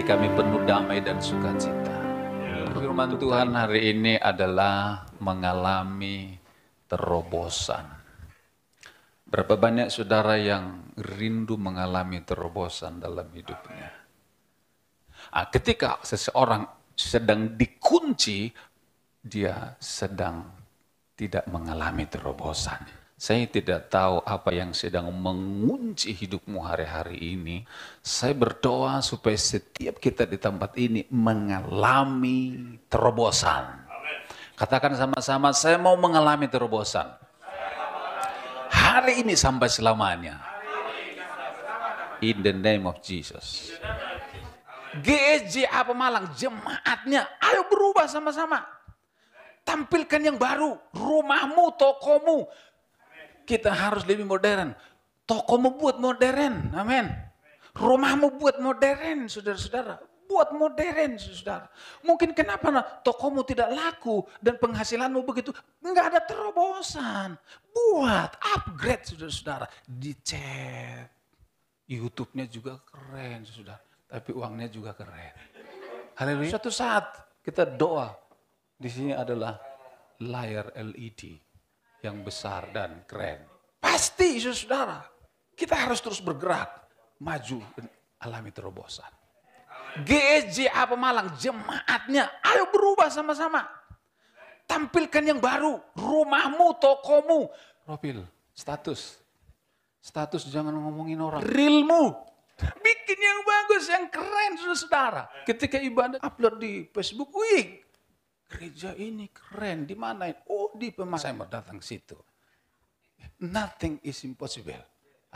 kami penuh damai dan sukacita. Ya, Firman Tuhan hari ini adalah mengalami terobosan. Berapa banyak saudara yang rindu mengalami terobosan dalam hidupnya? Nah, ketika seseorang sedang dikunci, dia sedang tidak mengalami terobosan. Saya tidak tahu apa yang sedang mengunci hidupmu hari-hari ini. Saya berdoa supaya setiap kita di tempat ini mengalami terobosan. Katakan sama-sama, saya mau mengalami terobosan. Hari ini sampai selamanya. In the name of Jesus. GSJ apa Malang, jemaatnya, ayo berubah sama-sama. Tampilkan yang baru, rumahmu, tokomu, kita harus lebih modern. Toko mau buat modern, amin. Rumah mau buat modern, saudara-saudara. Buat modern, saudara. Mungkin kenapa nah, tokomu tidak laku dan penghasilanmu begitu? Enggak ada terobosan. Buat upgrade, saudara-saudara. Dicet. YouTube-nya juga keren, saudara. Tapi uangnya juga keren. Haleluya. Suatu saat kita doa. Di sini adalah layar LED yang besar dan keren. Pasti saudara, kita harus terus bergerak, maju, dan alami terobosan. apa malang, jemaatnya, ayo berubah sama-sama. Tampilkan yang baru, rumahmu, tokomu. profil, status. Status jangan ngomongin orang. Realmu, bikin yang bagus, yang keren saudara. Ketika ibadah upload di Facebook, wih gereja ini keren, di mana? Oh di pemakaman Saya mau datang situ. Nothing is impossible.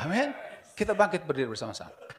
Amin. Kita bangkit berdiri bersama-sama.